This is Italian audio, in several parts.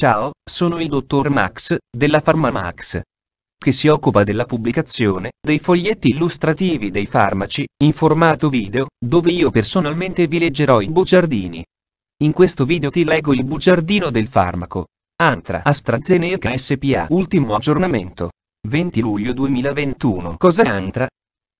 Ciao, sono il dottor Max, della PharmaMax, che si occupa della pubblicazione dei foglietti illustrativi dei farmaci, in formato video, dove io personalmente vi leggerò i bugiardini. In questo video ti leggo il bugiardino del farmaco. Antra AstraZeneca SPA Ultimo aggiornamento. 20 luglio 2021 Cosa Antra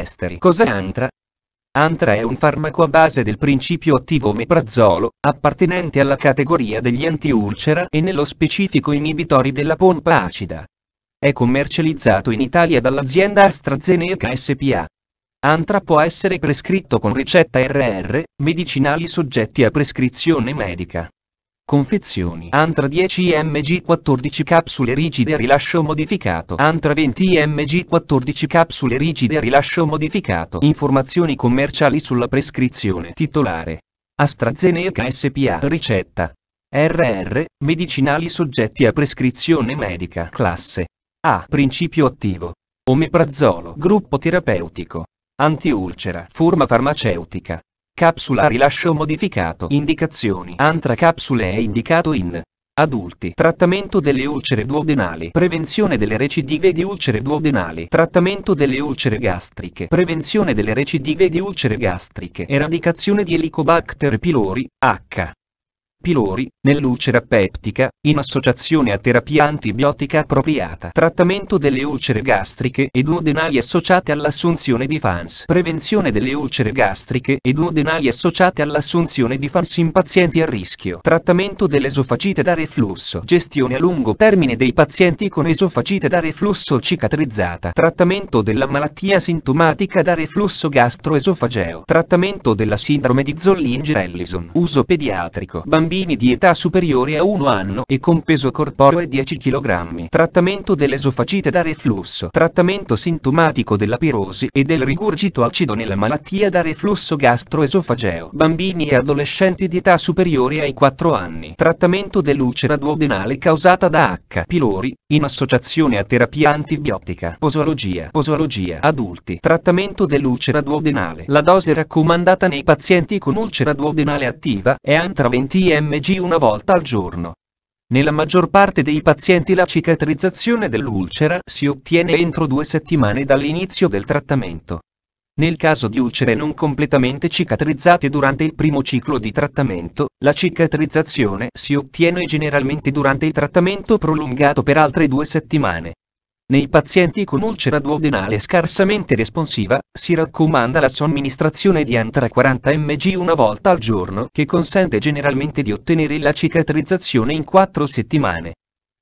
esteri. Cos'è Antra? Antra è un farmaco a base del principio attivo omeprazolo, appartenente alla categoria degli antiulcera e nello specifico inibitori della pompa acida. È commercializzato in Italia dall'azienda AstraZeneca SPA. Antra può essere prescritto con ricetta RR, medicinali soggetti a prescrizione medica. Confezioni Antra 10 mg 14 capsule rigide rilascio modificato Antra 20 mg 14 capsule rigide rilascio modificato Informazioni commerciali sulla prescrizione Titolare AstraZeneca SPA Ricetta RR Medicinali soggetti a prescrizione medica Classe A Principio attivo Omeprazolo Gruppo terapeutico Antiulcera Forma farmaceutica Capsula rilascio modificato. Indicazioni. Antra capsule è indicato in adulti, trattamento delle ulcere duodenali, prevenzione delle recidive di ulcere duodenali, trattamento delle ulcere gastriche, prevenzione delle recidive di ulcere gastriche, eradicazione di Helicobacter pylori, H pylori, nell'ulcera peptica, in associazione a terapia antibiotica appropriata, trattamento delle ulcere gastriche e duodenali associate all'assunzione di FANS, prevenzione delle ulcere gastriche e duodenali associate all'assunzione di FANS in pazienti a rischio, trattamento dell'esofacite da reflusso, gestione a lungo termine dei pazienti con esofacite da reflusso cicatrizzata, trattamento della malattia sintomatica da reflusso gastroesofageo, trattamento della sindrome di Zollinger-Ellison. uso pediatrico, bambini bambini di età superiore a 1 anno e con peso corporeo 10 kg. Trattamento dell'esofacite da reflusso. Trattamento sintomatico della pirosi e del rigurgito acido nella malattia da reflusso gastroesofageo. Bambini e adolescenti di età superiore ai 4 anni. Trattamento dell'ulcera duodenale causata da H. pylori in associazione a terapia antibiotica. Posologia. Posologia. Adulti. Trattamento dell'ulcera duodenale. La dose raccomandata nei pazienti con ulcera duodenale attiva è antra 20 CMG una volta al giorno. Nella maggior parte dei pazienti la cicatrizzazione dell'ulcera si ottiene entro due settimane dall'inizio del trattamento. Nel caso di ulcere non completamente cicatrizzate durante il primo ciclo di trattamento, la cicatrizzazione si ottiene generalmente durante il trattamento prolungato per altre due settimane. Nei pazienti con ulcera duodenale scarsamente responsiva, si raccomanda la somministrazione di antra 40 mg una volta al giorno che consente generalmente di ottenere la cicatrizzazione in 4 settimane.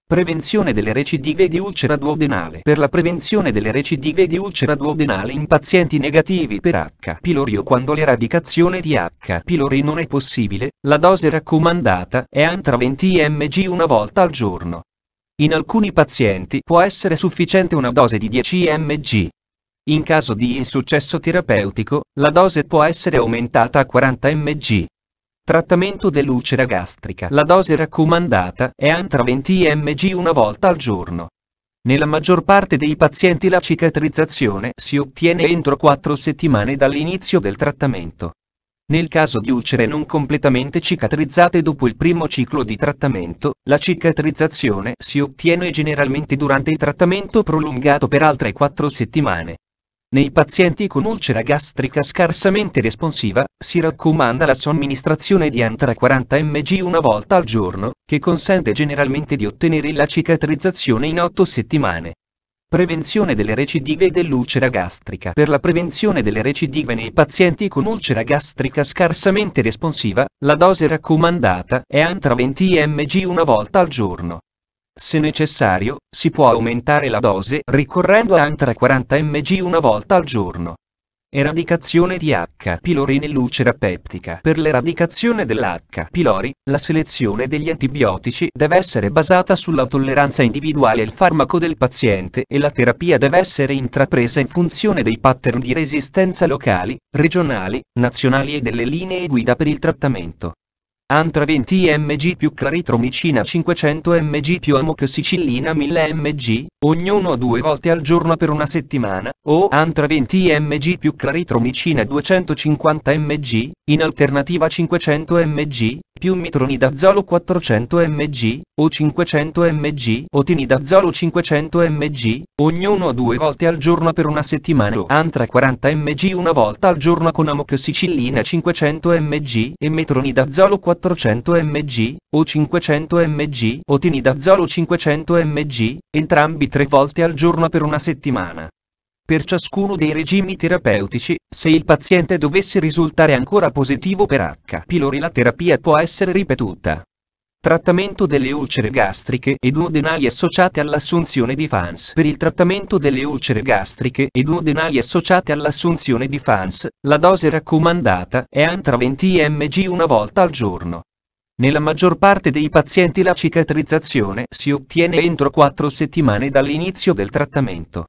Prevenzione delle recidive di ulcera duodenale Per la prevenzione delle recidive di ulcera duodenale in pazienti negativi per H. pylori o quando l'eradicazione di H. pylori non è possibile, la dose raccomandata è antra 20 mg una volta al giorno. In alcuni pazienti può essere sufficiente una dose di 10 mg. In caso di insuccesso terapeutico, la dose può essere aumentata a 40 mg. Trattamento dell'ucera gastrica. La dose raccomandata è antra 20 mg una volta al giorno. Nella maggior parte dei pazienti la cicatrizzazione si ottiene entro 4 settimane dall'inizio del trattamento. Nel caso di ulcere non completamente cicatrizzate dopo il primo ciclo di trattamento, la cicatrizzazione si ottiene generalmente durante il trattamento prolungato per altre 4 settimane. Nei pazienti con ulcera gastrica scarsamente responsiva, si raccomanda la somministrazione di Antra 40 mg una volta al giorno, che consente generalmente di ottenere la cicatrizzazione in 8 settimane. Prevenzione delle recidive dell'ulcera gastrica. Per la prevenzione delle recidive nei pazienti con ulcera gastrica scarsamente responsiva, la dose raccomandata è antra 20 mg una volta al giorno. Se necessario, si può aumentare la dose ricorrendo a antra 40 mg una volta al giorno. Eradicazione di H. pylori nell'ulcera peptica. Per l'eradicazione dell'H. pylori, la selezione degli antibiotici deve essere basata sulla tolleranza individuale al farmaco del paziente e la terapia deve essere intrapresa in funzione dei pattern di resistenza locali, regionali, nazionali e delle linee guida per il trattamento antra 20 mg più claritromicina 500 mg più amoxicillina 1000 mg, ognuno due volte al giorno per una settimana, o antra 20 mg più claritromicina 250 mg, in alternativa 500 mg, più mitronidazolo 400 mg, o 500 mg, o tinidazolo 500 mg, ognuno due volte al giorno per una settimana o antra 40 mg una volta al giorno con amoxicillina 500 mg e metronidazolo 400 mg, o 500 mg, o tinidazolo 500 mg, entrambi tre volte al giorno per una settimana per ciascuno dei regimi terapeutici, se il paziente dovesse risultare ancora positivo per H. pylori la terapia può essere ripetuta. Trattamento delle ulcere gastriche e duodenali associate all'assunzione di FANS. Per il trattamento delle ulcere gastriche e duodenali associate all'assunzione di FANS, la dose raccomandata è antra 20 mg una volta al giorno. Nella maggior parte dei pazienti la cicatrizzazione si ottiene entro 4 settimane dall'inizio del trattamento.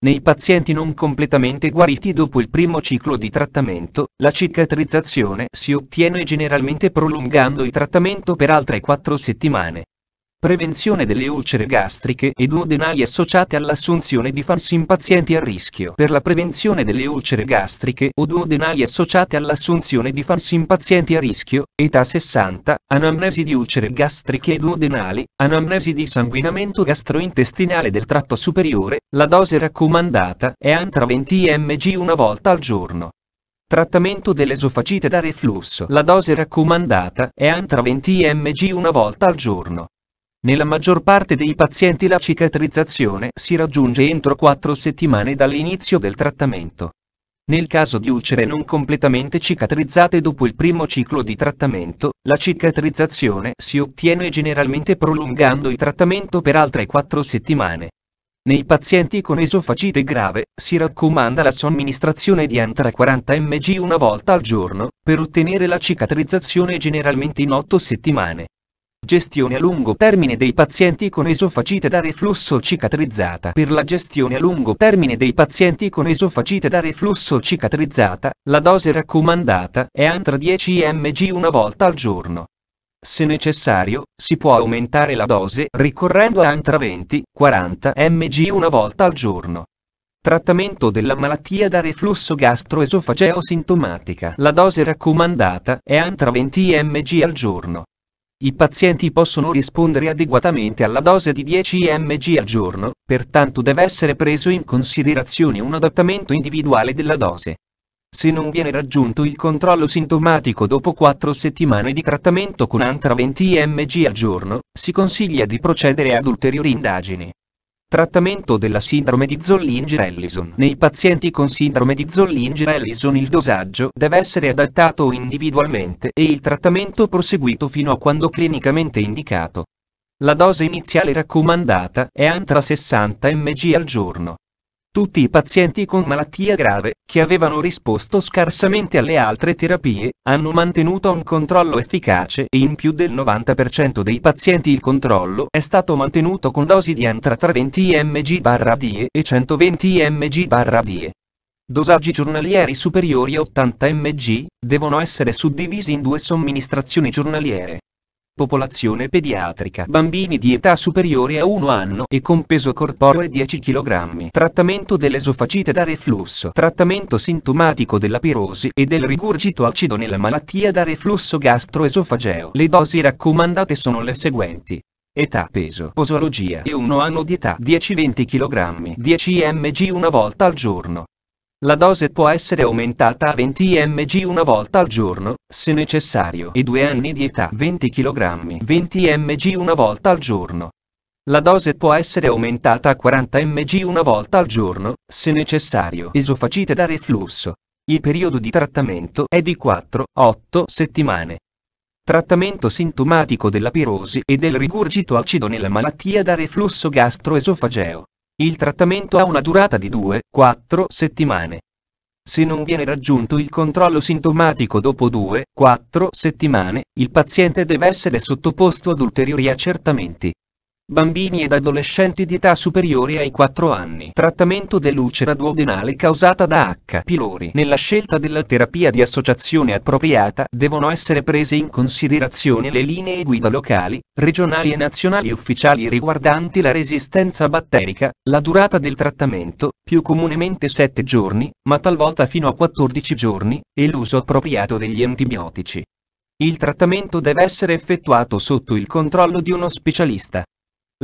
Nei pazienti non completamente guariti dopo il primo ciclo di trattamento, la cicatrizzazione si ottiene generalmente prolungando il trattamento per altre 4 settimane. Prevenzione delle ulcere gastriche e duodenali associate all'assunzione di FAS in pazienti a rischio. Per la prevenzione delle ulcere gastriche o duodenali associate all'assunzione di FAS in pazienti a rischio, età 60, anamnesi di ulcere gastriche e duodenali, anamnesi di sanguinamento gastrointestinale del tratto superiore, la dose raccomandata è antra 20 mg una volta al giorno. Trattamento dell'esofacite da reflusso. La dose raccomandata è antra 20 mg una volta al giorno. Nella maggior parte dei pazienti la cicatrizzazione si raggiunge entro 4 settimane dall'inizio del trattamento. Nel caso di ulcere non completamente cicatrizzate dopo il primo ciclo di trattamento, la cicatrizzazione si ottiene generalmente prolungando il trattamento per altre 4 settimane. Nei pazienti con esofagite grave, si raccomanda la somministrazione di Antra 40 mg una volta al giorno, per ottenere la cicatrizzazione generalmente in 8 settimane. Gestione a lungo termine dei pazienti con esofacite da reflusso cicatrizzata Per la gestione a lungo termine dei pazienti con esofacite da reflusso cicatrizzata, la dose raccomandata è antra 10 mg una volta al giorno. Se necessario, si può aumentare la dose ricorrendo a antra 20, 40 mg una volta al giorno. Trattamento della malattia da reflusso gastroesofageo sintomatica. La dose raccomandata è antra 20 mg al giorno. I pazienti possono rispondere adeguatamente alla dose di 10 mg al giorno, pertanto deve essere preso in considerazione un adattamento individuale della dose. Se non viene raggiunto il controllo sintomatico dopo 4 settimane di trattamento con antra 20 mg al giorno, si consiglia di procedere ad ulteriori indagini. Trattamento della sindrome di Zollinger-Ellison. Nei pazienti con sindrome di Zollinger-Ellison il dosaggio deve essere adattato individualmente e il trattamento proseguito fino a quando clinicamente indicato. La dose iniziale raccomandata è antra 60 mg al giorno. Tutti i pazienti con malattia grave, che avevano risposto scarsamente alle altre terapie, hanno mantenuto un controllo efficace e in più del 90% dei pazienti il controllo è stato mantenuto con dosi di tra 20 mg/DE e 120 mg/DE. Dosaggi giornalieri superiori a 80 mg devono essere suddivisi in due somministrazioni giornaliere. Popolazione pediatrica. Bambini di età superiore a 1 anno e con peso corporeo 10 kg. Trattamento dell'esofacite da reflusso. Trattamento sintomatico della pirosi e del rigurgito acido nella malattia da reflusso gastroesofageo. Le dosi raccomandate sono le seguenti. Età, peso, posologia e 1 anno di età 10-20 kg, 10 mg una volta al giorno. La dose può essere aumentata a 20 mg una volta al giorno, se necessario, e 2 anni di età 20 kg 20 mg una volta al giorno. La dose può essere aumentata a 40 mg una volta al giorno, se necessario, esofagite da reflusso. Il periodo di trattamento è di 4-8 settimane. Trattamento sintomatico della pirosi e del rigurgito acido nella malattia da reflusso gastroesofageo. Il trattamento ha una durata di 2-4 settimane. Se non viene raggiunto il controllo sintomatico dopo 2-4 settimane, il paziente deve essere sottoposto ad ulteriori accertamenti bambini ed adolescenti di età superiore ai 4 anni. Trattamento dell'ucera duodenale causata da H. pylori. Nella scelta della terapia di associazione appropriata devono essere prese in considerazione le linee guida locali, regionali e nazionali ufficiali riguardanti la resistenza batterica, la durata del trattamento, più comunemente 7 giorni, ma talvolta fino a 14 giorni, e l'uso appropriato degli antibiotici. Il trattamento deve essere effettuato sotto il controllo di uno specialista.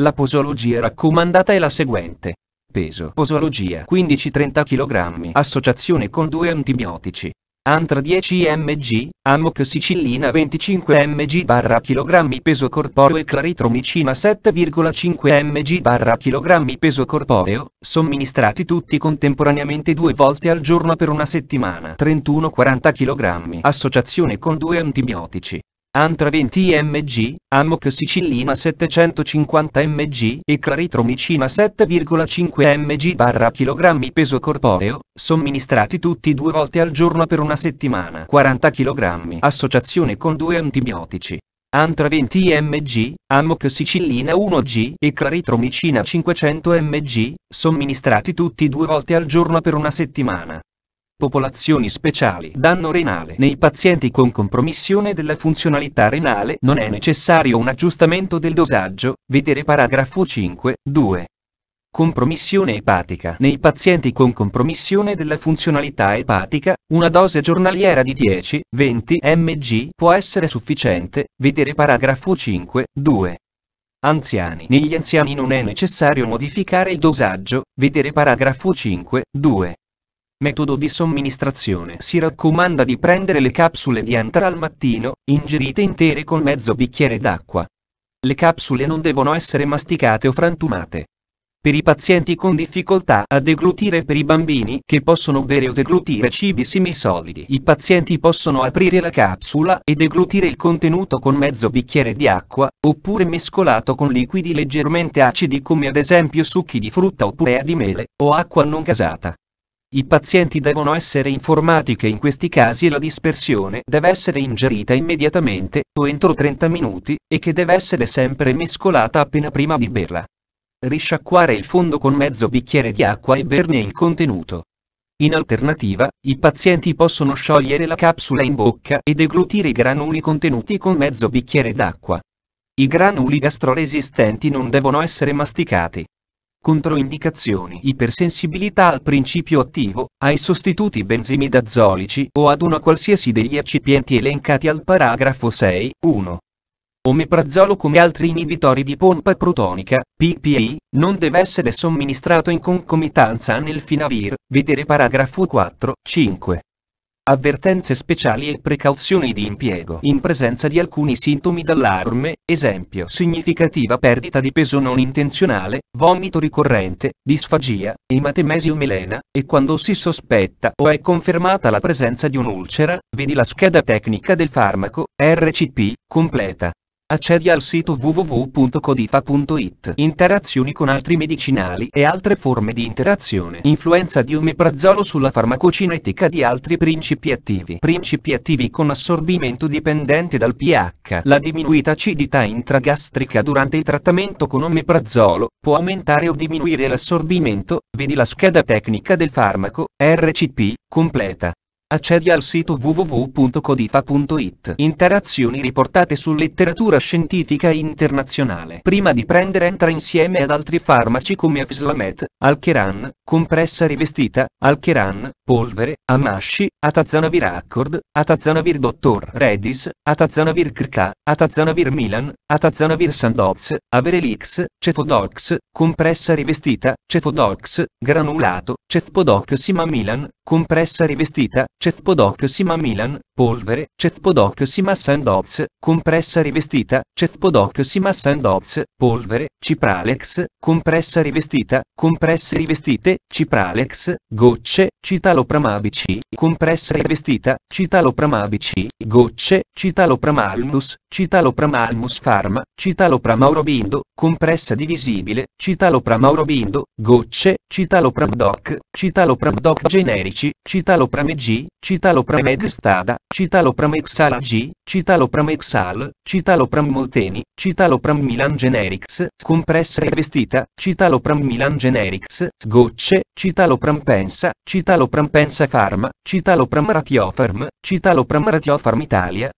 La posologia raccomandata è la seguente. Peso. Posologia 15-30 kg. Associazione con due antibiotici. Antra 10 mg, amoxicillina 25 mg barra kg peso corporeo e claritromicina 7,5 mg barra kg peso corporeo, somministrati tutti contemporaneamente due volte al giorno per una settimana. 31-40 kg. Associazione con due antibiotici. Antra 20 mg, Amoxicillina 750 mg e Claritromicina 7,5 mg barra kg peso corporeo, somministrati tutti due volte al giorno per una settimana 40 kg associazione con due antibiotici. Antra 20 mg, Amoxicillina 1g e Claritromicina 500 mg, somministrati tutti due volte al giorno per una settimana. Popolazioni speciali. Danno renale. Nei pazienti con compromissione della funzionalità renale non è necessario un aggiustamento del dosaggio, vedere paragrafo 5, 2. Compromissione epatica. Nei pazienti con compromissione della funzionalità epatica, una dose giornaliera di 10-20 mg può essere sufficiente, vedere paragrafo 5, 2. Anziani. Negli anziani non è necessario modificare il dosaggio, vedere paragrafo 5, 2. Metodo di somministrazione. Si raccomanda di prendere le capsule di Entra al mattino, ingerite intere con mezzo bicchiere d'acqua. Le capsule non devono essere masticate o frantumate. Per i pazienti con difficoltà a deglutire e per i bambini che possono bere o deglutire cibi semisolidi, i pazienti possono aprire la capsula e deglutire il contenuto con mezzo bicchiere di acqua, oppure mescolato con liquidi leggermente acidi come ad esempio succhi di frutta oppure di mele, o acqua non gasata. I pazienti devono essere informati che in questi casi la dispersione deve essere ingerita immediatamente o entro 30 minuti e che deve essere sempre mescolata appena prima di berla. Risciacquare il fondo con mezzo bicchiere di acqua e berne il contenuto. In alternativa, i pazienti possono sciogliere la capsula in bocca e deglutire i granuli contenuti con mezzo bicchiere d'acqua. I granuli gastroresistenti non devono essere masticati. Controindicazioni Ipersensibilità al principio attivo, ai sostituti benzimidazolici o ad una qualsiasi degli eccipienti elencati al paragrafo 6, 1. Omeprazolo come altri inibitori di pompa protonica, PPI, non deve essere somministrato in concomitanza nel Finavir, vedere paragrafo 4, 5 avvertenze speciali e precauzioni di impiego in presenza di alcuni sintomi d'allarme, esempio significativa perdita di peso non intenzionale, vomito ricorrente, disfagia, ematemesi o melena, e quando si sospetta o è confermata la presenza di un'ulcera, vedi la scheda tecnica del farmaco, RCP, completa. Accedi al sito www.codifa.it. Interazioni con altri medicinali e altre forme di interazione. Influenza di omeprazolo sulla farmacocinetica di altri principi attivi. Principi attivi con assorbimento dipendente dal pH. La diminuita acidità intragastrica durante il trattamento con omeprazolo può aumentare o diminuire l'assorbimento. Vedi la scheda tecnica del farmaco, RCP, completa. Accedi al sito www.codifa.it. Interazioni riportate su letteratura scientifica internazionale. Prima di prendere entra insieme ad altri farmaci come Afslamet, Alcheran, compressa rivestita, Alcheran, polvere, Amashi, Atazanavir Accord, Atazanavir Dottor Redis, Atazanavir Krka, Atazanavir Milan, Atazanavir Sandoz, Averelix, Cefodox, compressa rivestita, Cefodox, granulato, Cefpodoxima Milan, compressa rivestita, Cefpodoc Sima Milan, polvere, Cefpodoc Sima Sandoz, compressa rivestita, Cefpodoc Sima Sandoz, polvere, Cipralex, compressa rivestita, compresse rivestite, Cipralex, gocce, citalopramabici, compressa rivestita, citalopramabici, gocce, Citalopramalmus, Citalopramalmus Pharma, Citalopramaurobindo, compressa divisibile, Citalopramaurobindo, gocce, Citalopramdoc, Citalopramdoc generico g, stada, Amici, citaloprameg, citalopramegzstada, citalopramexalg, citalopramexal, citaloprammolteni, milan generics, compressa e vestita, citaloprammilan generics, gocce, citaloprampensa, citaloprampensa pharma, citalopramratiofarm, citalopramratiofarm Italia,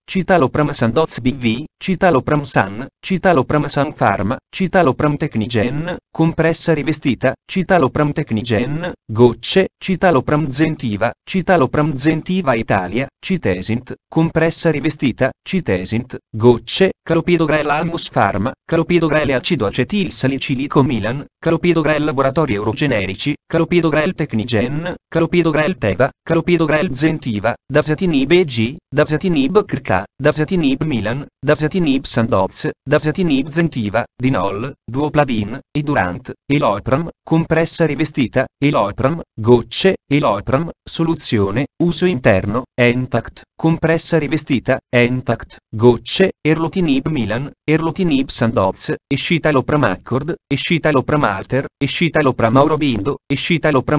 sandoz BV, san, citalopramsan, citalopramsan pharma, citalopramtecnigen, compressa rivestita, citalopramtecnigen, gocce, citalopram 0 Zentiva, Citalopram Zentiva Italia, Citesint, compressa rivestita, Citesint, gocce, Calopidogrel Almus Pharma, Calopidogrel acido acetil Salicilico Milan, Calopidogrel laboratori eurogenerici, Calopidogrel technigen, calopidogrel teva, calopidogrel zentiva, dasatinib eg, dasatinib krka, dasatinib milan, dasatinib sandoz, dasatinib zentiva, dinol, duopladin, edurant, elopram, compressa rivestita, elopram, gocce, elopram, soluzione, uso interno, entact, compressa rivestita, entact, gocce, erlotinib milan, erlotinib sandoz, Accord, Alter, escitalopramacord, escitalopramalter, escitalopramaurobindo,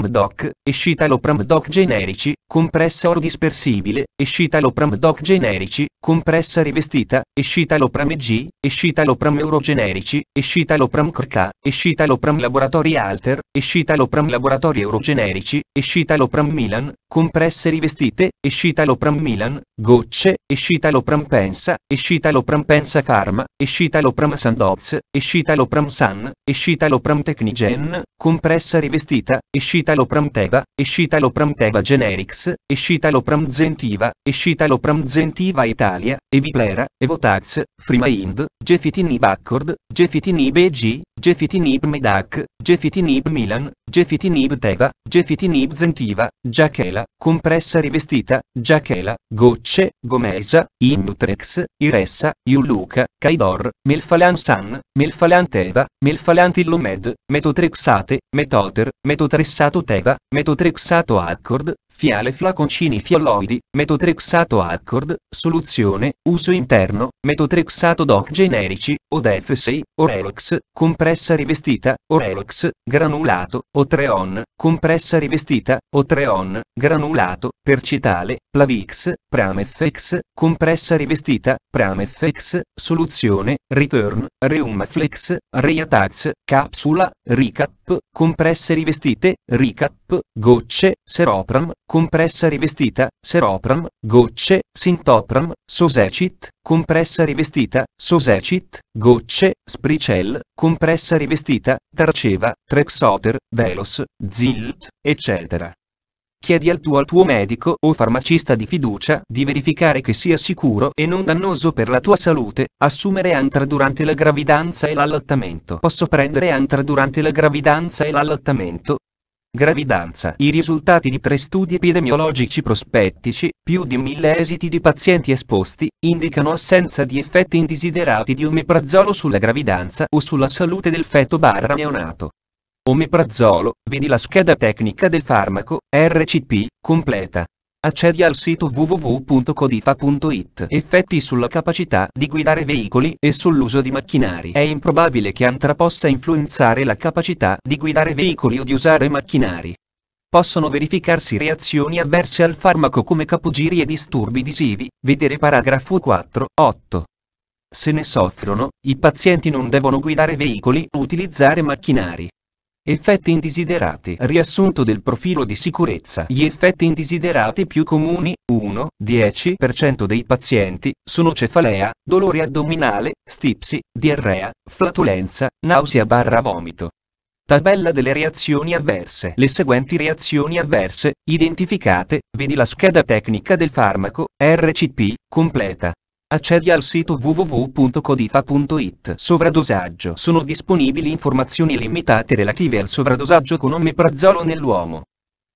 doc, escitalopramdoc, doc generici, compressa or dispersibile, doc generici, compressa rivestita, escitalopram G, escitalopram eurogenerici, escitalopram CRK, escitalopram laboratori alter, escitalopram laboratori euro eurogenerici, escitalopram Milan, compresse rivestite, escitalopram Milan, gocce, escitalopram pensa, escitalopram pensa pharma, escitalopram sandoz, escitalopram san, escitalopram technigen, compressa rivestita, Eschita, Eschitalopram teva, Eschitalopram teva generics, escita lopramzentiva, escita lopramzentiva Italia, Eviplera, Evotax, Frimaind, Gefitinib Accord, Gefitinib EG, Gefitinib Medac, Gefitinib Milan, Gefitinib Teva, Gefitinib Zentiva, Giachela, compressa rivestita, Giachela, Gocce, Gomesa, Innutrex, Iressa, Iuluca, Caidor, Melfalan San, Melfalan Teva, Melfalan Tillumed, Metotrexate, Metoter, Metoter, metotrexato teva, metotrexato accord, fiale flaconcini fialloidi, metotrexato accord, soluzione, uso interno, metotrexato doc generici, odef 6, orelox, compressa rivestita, orelox, granulato, otreon, compressa rivestita, otreon, granulato, percitale, plavix, pramefx, compressa rivestita, pramefx, soluzione, return, reumflex, reatax, capsula, ricat, recap, compresse rivestite, recap, gocce, seropram, compressa rivestita, seropram, gocce, sintopram, sosecit, compressa rivestita, sosecit, gocce, spricel, compressa rivestita, tarceva, trexoter, velos, zilt, eccetera. Chiedi al tuo, al tuo medico o farmacista di fiducia di verificare che sia sicuro e non dannoso per la tua salute assumere Antra durante la gravidanza e l'allattamento. Posso prendere Antra durante la gravidanza e l'allattamento? Gravidanza. I risultati di tre studi epidemiologici prospettici, più di mille esiti di pazienti esposti, indicano assenza di effetti indesiderati di omeprazolo sulla gravidanza o sulla salute del feto barra neonato. Omeprazolo, vedi la scheda tecnica del farmaco, RCP, completa. Accedi al sito www.codifa.it. Effetti sulla capacità di guidare veicoli e sull'uso di macchinari. È improbabile che Antra possa influenzare la capacità di guidare veicoli o di usare macchinari. Possono verificarsi reazioni avverse al farmaco come capogiri e disturbi visivi, vedere paragrafo 4, 8. Se ne soffrono, i pazienti non devono guidare veicoli o utilizzare macchinari. Effetti indesiderati. Riassunto del profilo di sicurezza. Gli effetti indesiderati più comuni, 1-10% dei pazienti, sono cefalea, dolore addominale, stipsi, diarrea, flatulenza, nausea barra vomito. Tabella delle reazioni avverse. Le seguenti reazioni avverse, identificate, vedi la scheda tecnica del farmaco, RCP, completa. Accedi al sito www.codifa.it. Sovradosaggio. Sono disponibili informazioni limitate relative al sovradosaggio con omeprazolo nell'uomo.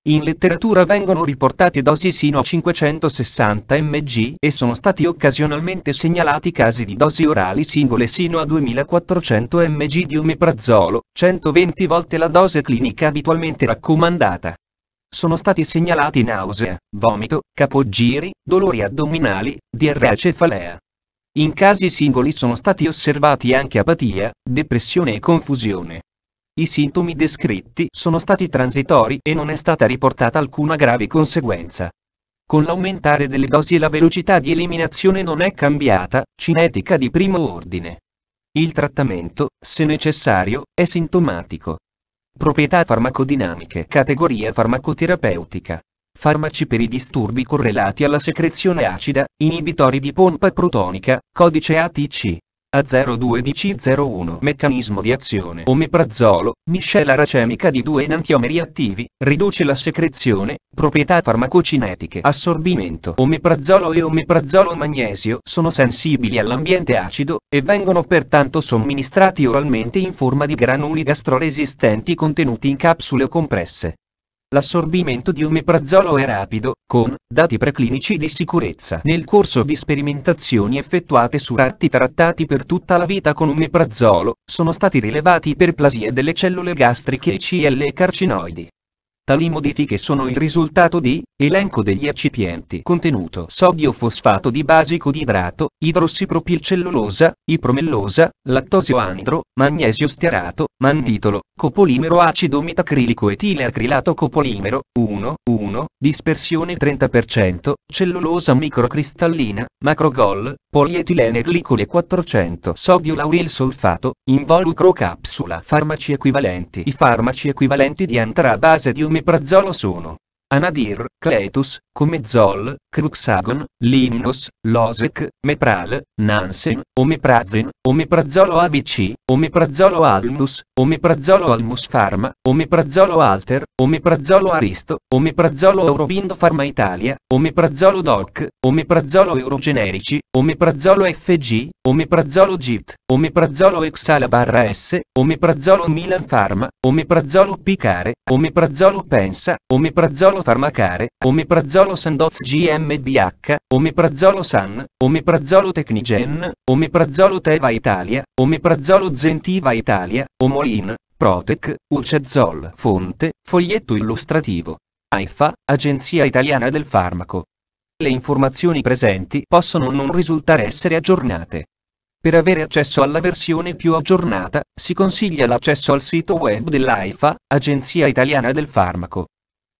In letteratura vengono riportate dosi sino a 560 mg e sono stati occasionalmente segnalati casi di dosi orali singole sino a 2400 mg di omeprazolo, 120 volte la dose clinica abitualmente raccomandata sono stati segnalati nausea, vomito, capogiri, dolori addominali, diarrea e cefalea. In casi singoli sono stati osservati anche apatia, depressione e confusione. I sintomi descritti sono stati transitori e non è stata riportata alcuna grave conseguenza. Con l'aumentare delle dosi la velocità di eliminazione non è cambiata, cinetica di primo ordine. Il trattamento, se necessario, è sintomatico. Proprietà farmacodinamiche. Categoria farmacoterapeutica. Farmaci per i disturbi correlati alla secrezione acida, inibitori di pompa protonica, codice ATC, a02DC01 Meccanismo di azione Omeprazolo, miscela racemica di due enantiomeri attivi, riduce la secrezione, proprietà farmacocinetiche Assorbimento Omeprazolo e omeprazolo magnesio sono sensibili all'ambiente acido, e vengono pertanto somministrati oralmente in forma di granuli gastroresistenti contenuti in capsule o compresse. L'assorbimento di omeprazolo è rapido, con dati preclinici di sicurezza. Nel corso di sperimentazioni effettuate su ratti trattati per tutta la vita con omeprazolo, sono stati rilevati iperplasie delle cellule gastriche e CL carcinoidi. Tali modifiche sono il risultato di elenco degli eccipienti contenuto sodio fosfato di basico di idrato, idrossipropilcellulosa, ipromellosa, lattosio andro, magnesio stiarato, manditolo, copolimero acido metacrilico etile acrilato copolimero 1, 1, dispersione 30%, cellulosa microcristallina, macrogol, polietilene glicole 400, sodio lauril solfato, involucro capsula farmaci equivalenti. I farmaci equivalenti di antra base di un Omeprazolo sono Anadir, Cletus, Comezol, Cruxagon, Limnos, Losec, Mepral, Nansen, Omeprazen, Omeprazolo ABC, Omeprazolo Almus, Omeprazolo Almus Pharma, Omeprazolo Alter, Omeprazolo Aristo, Omeprazolo Eurobindo Pharma Italia, Omeprazolo Doc, Omeprazolo Eurogenerici, Omeprazolo FG, Omeprazolo GIT, Omeprazolo Exala barra S, Omeprazolo Milan Pharma, Omeprazolo Picare, Omeprazolo Pensa, Omeprazolo farmacare, omeprazolo sandoz GmbH, omeprazolo san, omeprazolo tecnigen, omeprazolo teva Italia, omeprazolo zentiva Italia, omolin, protec, ulcezol. Fonte, foglietto illustrativo. AIFA, Agenzia Italiana del Farmaco. Le informazioni presenti possono non risultare essere aggiornate. Per avere accesso alla versione più aggiornata, si consiglia l'accesso al sito web dell'AIFA, Agenzia Italiana del Farmaco.